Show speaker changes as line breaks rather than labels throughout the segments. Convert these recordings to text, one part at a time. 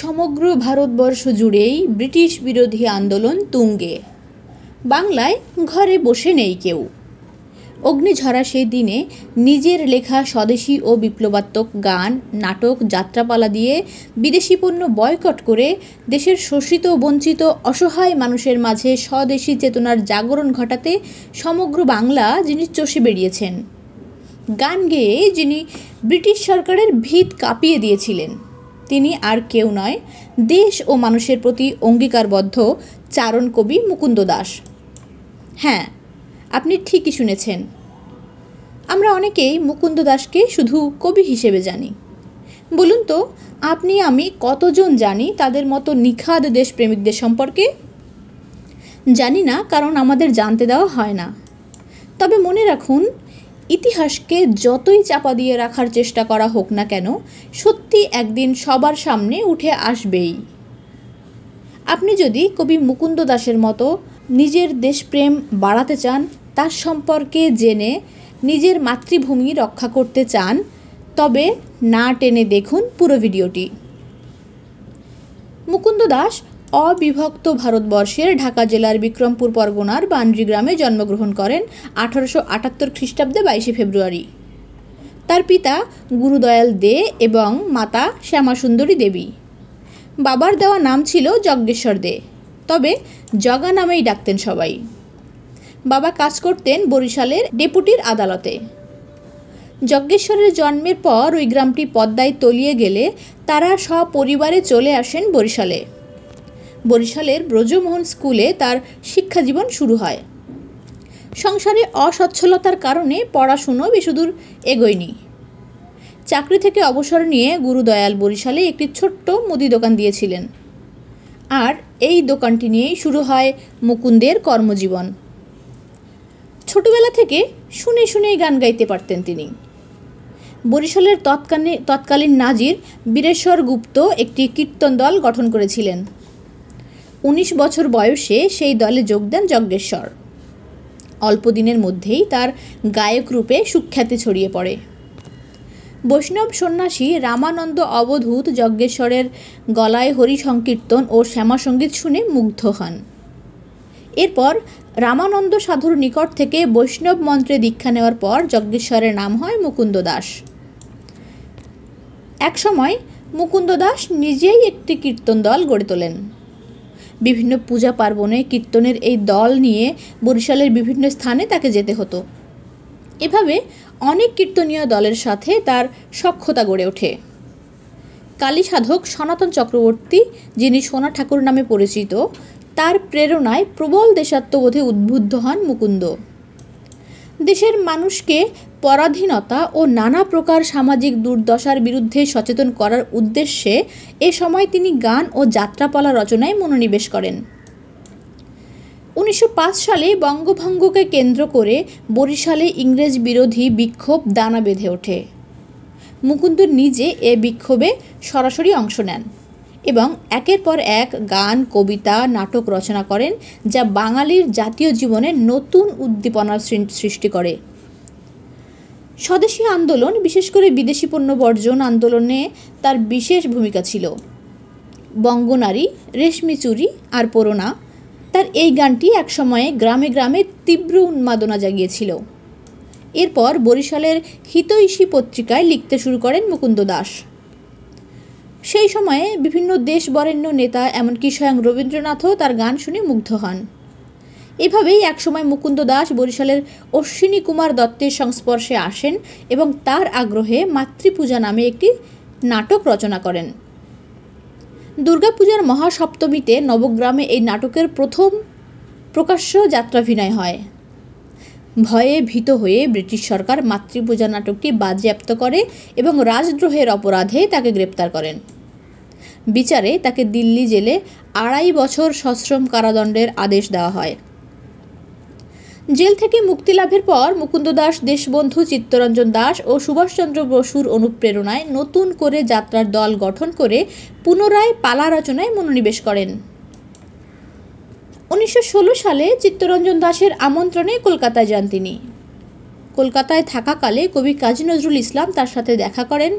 সমগ্র ভারতবর্ষ জুড়েই ব্রিটিশ বিরোধী আন্দোলন তুঙ্গে বাংলায় ঘরে বসে নেই কেউ অগ্নিঝরা সেই দিনে নিজের লেখা স্বদেশি ও বিপ্লবাত্মক গান নাটক যাত্রাপালা দিয়ে বিদেশি পণ্য বয়কট করে দেশের শোষিত বঞ্চিত অসহায় মানুষের মাঝে স্বদেশি চেতনার জাগরণ ঘটাতে সমগ্র বাংলা যিনি চষে বেরিয়েছেন গান গেয়ে যিনি ব্রিটিশ সরকারের ভিত কাঁপিয়ে দিয়েছিলেন তিনি আর কেউ নয় দেশ ও মানুষের প্রতি অঙ্গীকারবদ্ধ চারণ কবি মুকুন্দ দাস হ্যাঁ আপনি ঠিকই শুনেছেন আমরা অনেকেই মুকুন্দ দাসকে শুধু কবি হিসেবে জানি বলুন তো আপনি আমি কতজন জানি তাদের মতো নিখাদ দেশপ্রেমিকদের সম্পর্কে জানি না কারণ আমাদের জানতে দেওয়া হয় না তবে মনে রাখুন ইতিহাসকে যতই চাপা দিয়ে রাখার চেষ্টা করা হোক না কেন সত্যি একদিন সবার সামনে উঠে আসবেই আপনি যদি কবি মুকুন্দ দাসের মতো নিজের দেশপ্রেম বাড়াতে চান তার সম্পর্কে জেনে নিজের মাতৃভূমি রক্ষা করতে চান তবে না টেনে দেখুন পুরো ভিডিওটি মুকুন্দ দাস অবিভক্ত ভারতবর্ষের ঢাকা জেলার বিক্রমপুর পরগনার বান্দ্রি গ্রামে জন্মগ্রহণ করেন আঠারোশো আটাত্তর খ্রিস্টাব্দে বাইশে ফেব্রুয়ারি তার পিতা গুরুদয়াল দে এবং মাতা শ্যামাসুন্দরী দেবী বাবার দেওয়া নাম ছিল যজ্ঞেশ্বর দে তবে জগা নামেই ডাকতেন সবাই বাবা কাজ করতেন বরিশালের ডেপুটির আদালতে যজ্ঞেশ্বরের জন্মের পর ওই গ্রামটি পদ্মায় তলিয়ে গেলে তারা সপরিবারে চলে আসেন বরিশালে বরিশালের ব্রজমোহন স্কুলে তার শিক্ষাজীবন শুরু হয় সংসারে অসচ্ছলতার কারণে পড়াশুনো বেশিদূর এগোয়নি চাকরি থেকে অবসর নিয়ে গুরুদয়াল বরিশালে একটি ছোট্ট মুদি দোকান দিয়েছিলেন আর এই দোকানটি নিয়েই শুরু হয় মুকুন্দের কর্মজীবন ছোটবেলা থেকে শুনে শুনেই গান গাইতে পারতেন তিনি বরিশালের তৎকালীন তৎকালীন নাজির বীরেশ্বর গুপ্ত একটি কীর্তন দল গঠন করেছিলেন উনিশ বছর বয়সে সেই দলে যোগ দেন যজ্ঞেশ্বর অল্পদিনের মধ্যেই তার গায়ক রূপে সুখ্যাতি ছড়িয়ে পড়ে বৈষ্ণব সন্ন্যাসী রামানন্দ অবধূত যজ্ঞেশ্বরের গলায় হরি সংকীর্তন ও শ্যামাসঙ্গীত শুনে মুগ্ধ হন এরপর রামানন্দ সাধুর নিকট থেকে বৈষ্ণব মন্ত্রে দীক্ষা নেওয়ার পর যজ্ঞেশ্বরের নাম হয় মুকুন্দ দাস একসময় মুকুন্দ দাস নিজেই একটি কীর্তন দল গড়ে তোলেন বিভিন্ন পূজা পার্বণে কীর্তনের এই দল নিয়ে বরিশালের বিভিন্ন স্থানে তাকে যেতে হতো এভাবে অনেক কীর্তনীয় দলের সাথে তার সক্ষতা গড়ে ওঠে কালী সাধক সনাতন চক্রবর্তী যিনি সোনা ঠাকুর নামে পরিচিত তার প্রেরণায় প্রবল দেশাত্মবোধে উদ্বুদ্ধ হন মুকুন্দ দেশের মানুষকে পরাধীনতা ও নানা প্রকার সামাজিক দুর্দশার বিরুদ্ধে সচেতন করার উদ্দেশ্যে এ সময় তিনি গান ও যাত্রাপালা রচনায় মনোনিবেশ করেন উনিশশো সালে বঙ্গভঙ্গকে কেন্দ্র করে বরিশালে ইংরেজ বিরোধী বিক্ষোভ দানা বেঁধে ওঠে মুকুন্দ নিজে এ বিক্ষোভে সরাসরি অংশ নেন এবং একের পর এক গান কবিতা নাটক রচনা করেন যা বাঙালির জাতীয় জীবনে নতুন উদ্দীপনার সৃষ্টি করে স্বদেশী আন্দোলন বিশেষ করে বিদেশি পণ্য বর্জন আন্দোলনে তার বিশেষ ভূমিকা ছিল বঙ্গনারী রেশমি চুরি আর পোরোনা তার এই গানটি একসময়ে গ্রামে গ্রামে তীব্র উন্মাদনা জাগিয়েছিল এরপর বরিশালের হিতৈষী পত্রিকায় লিখতে শুরু করেন মুকুন্দ দাস সেই সময়ে বিভিন্ন দেশ বরেণ্য নেতা এমনকি স্বয়ং রবীন্দ্রনাথও তার গান শুনে মুগ্ধ হন এভাবেই একসময় মুকুন্দ দাস বরিশালের অশ্বিনী কুমার দত্তের সংস্পর্শে আসেন এবং তার আগ্রহে মাতৃপূজা নামে একটি নাটক রচনা করেন দুর্গাপূজার মহাসপ্তমীতে নবগ্রামে এই নাটকের প্রথম প্রকাশ্য যাত্রাভিনয় হয় ভয়ে ভীত হয়ে ব্রিটিশ সরকার মাতৃপূজা নাটকটি বাজেয়াপ্ত করে এবং রাজদ্রোহের অপরাধে তাকে গ্রেপ্তার করেন বিচারে তাকে দিল্লি জেলে আড়াই বছর সশ্রম কারাদণ্ডের আদেশ দেওয়া হয় জেল থেকে মুক্তি লাভের পর মুকুন্দ দাস দেশবন্ধু চিত্তরঞ্জন দাস ও সুভাষচন্দ্র বসুর অনুপ্রেরণায় নতুন করে যাত্রার দল গঠন করে পুনরায় পালা রচনায় মনোনিবেশ করেন উনিশশো সালে চিত্তরঞ্জন দাসের আমন্ত্রণে কলকাতায় যান তিনি কলকাতায় থাকাকালে কবি কাজী নজরুল ইসলাম তার সাথে দেখা করেন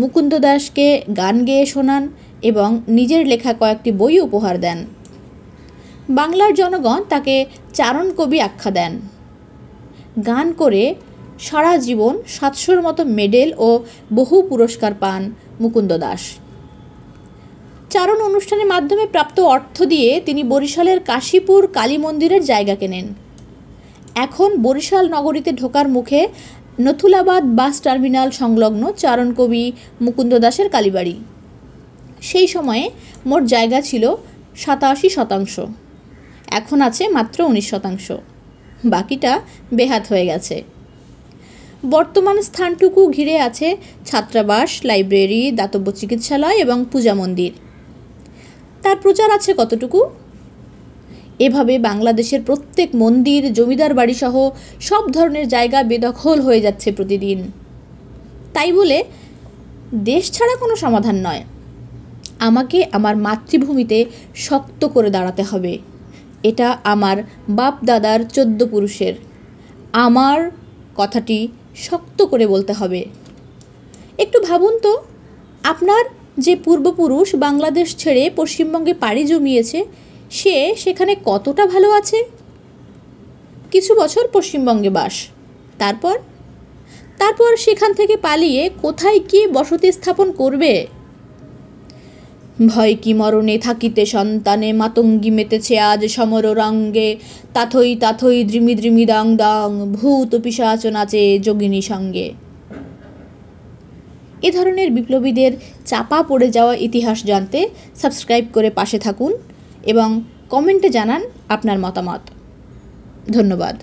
মুকুন্দ দাসকে গান গেয়ে শোনান এবং নিজের লেখা কয়েকটি বই উপহার দেন বাংলার জনগণ তাকে চারণ কবি আখ্যা দেন গান করে সারা জীবন সাতশোর মতো মেডেল ও বহু পুরস্কার পান মুকুন্দ দাস চারণ অনুষ্ঠানের মাধ্যমে প্রাপ্ত অর্থ দিয়ে তিনি বরিশালের কাশীপুর কালী মন্দিরের জায়গা কেনেন এখন বরিশাল নগরীতে ঢোকার মুখে নথুলাবাদ বাস টার্মিনাল সংলগ্ন চারণ কবি মুকুন্দ দাসের কালীবাড়ি সেই সময়ে মোট জায়গা ছিল সাতাশি শতাংশ এখন আছে মাত্র উনিশ শতাংশ বাকিটা বেহাত হয়ে গেছে বর্তমান স্থানটুকু ঘিরে আছে ছাত্রাবাস লাইব্রেরি দাতব্য চিকিৎসালয় এবং পূজা মন্দির তার প্রচার আছে কতটুকু এভাবে বাংলাদেশের প্রত্যেক মন্দির জমিদার বাড়িসহ সব ধরনের জায়গা বেদখল হয়ে যাচ্ছে প্রতিদিন তাই বলে দেশ ছাড়া কোনো সমাধান নয় আমাকে আমার মাতৃভূমিতে শক্ত করে দাঁড়াতে হবে এটা আমার বাপ দাদার চোদ্দ পুরুষের আমার কথাটি শক্ত করে বলতে হবে একটু ভাবুন তো আপনার যে পূর্বপুরুষ বাংলাদেশ ছেড়ে পশ্চিমবঙ্গে পাড়ি জমিয়েছে সে সেখানে কতটা ভালো আছে কিছু বছর পশ্চিমবঙ্গে বাস তারপর তারপর সেখান থেকে পালিয়ে কোথায় কি বসতি স্থাপন করবে ভয় কি মরণে থাকিতে সন্তানে মাতঙ্গী মেতেছে আজ সমর রঙ্গে তাথই তাথই দ্রিমি দ্রিমি দং দং ভূত পিসাচ নাচে যোগিনী সঙ্গে এ ধরনের বিপ্লবীদের চাপা পড়ে যাওয়া ইতিহাস জানতে সাবস্ক্রাইব করে পাশে থাকুন এবং কমেন্টে জানান আপনার মতামত ধন্যবাদ